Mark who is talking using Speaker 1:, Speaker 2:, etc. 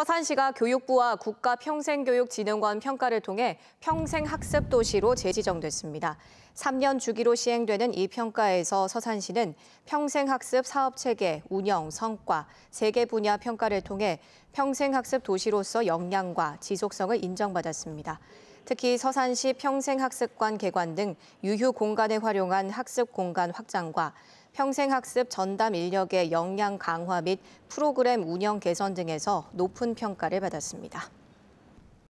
Speaker 1: 서산시가 교육부와 국가평생교육진흥원 평가를 통해 평생학습도시로 재지정됐습니다. 3년 주기로 시행되는 이 평가에서 서산시는 평생학습 사업체계, 운영, 성과, 세 개 분야 평가를 통해 평생학습 도시로서 역량과 지속성을 인정받았습니다. 특히 서산시 평생학습관 개관 등 유휴 공간을 활용한 학습 공간 확장과 평생학습 전담 인력의 역량 강화 및 프로그램 운영 개선 등에서 높은 평가를 받았습니다.